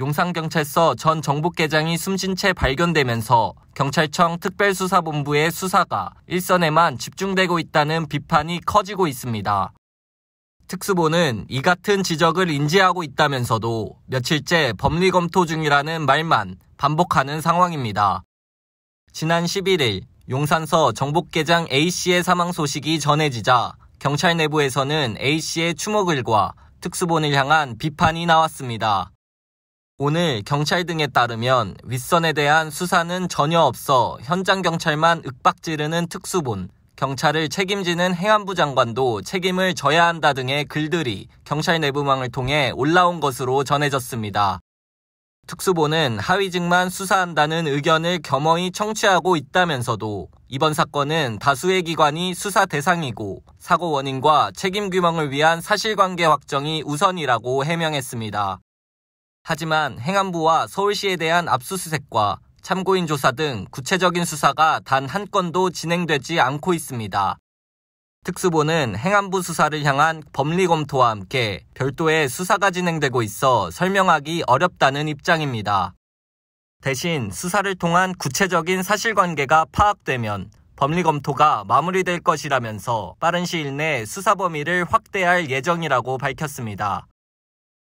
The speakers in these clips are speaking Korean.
용산경찰서 전정복계장이 숨진 채 발견되면서 경찰청 특별수사본부의 수사가 일선에만 집중되고 있다는 비판이 커지고 있습니다. 특수본은 이 같은 지적을 인지하고 있다면서도 며칠째 법리 검토 중이라는 말만 반복하는 상황입니다. 지난 11일 용산서 정복계장 A씨의 사망 소식이 전해지자 경찰 내부에서는 A씨의 추모글과 특수본을 향한 비판이 나왔습니다. 오늘 경찰 등에 따르면 윗선에 대한 수사는 전혀 없어 현장 경찰만 윽박지르는 특수본, 경찰을 책임지는 행안부 장관도 책임을 져야 한다 등의 글들이 경찰 내부망을 통해 올라온 것으로 전해졌습니다. 특수본은 하위직만 수사한다는 의견을 겸허히 청취하고 있다면서도 이번 사건은 다수의 기관이 수사 대상이고 사고 원인과 책임 규명을 위한 사실관계 확정이 우선이라고 해명했습니다. 하지만 행안부와 서울시에 대한 압수수색과 참고인 조사 등 구체적인 수사가 단 한 건도 진행되지 않고 있습니다. 특수본은 행안부 수사를 향한 법리 검토와 함께 별도의 수사가 진행되고 있어 설명하기 어렵다는 입장입니다. 대신 수사를 통한 구체적인 사실관계가 파악되면 법리 검토가 마무리될 것이라면서 빠른 시일 내 수사 범위를 확대할 예정이라고 밝혔습니다.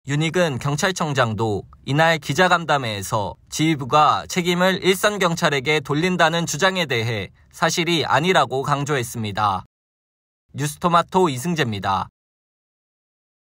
윤익은 경찰청장도 이날 기자간담회에서 지휘부가 책임을 일선경찰에게 돌린다는 주장에 대해 사실이 아니라고 강조했습니다. 뉴스토마토 이승재입니다.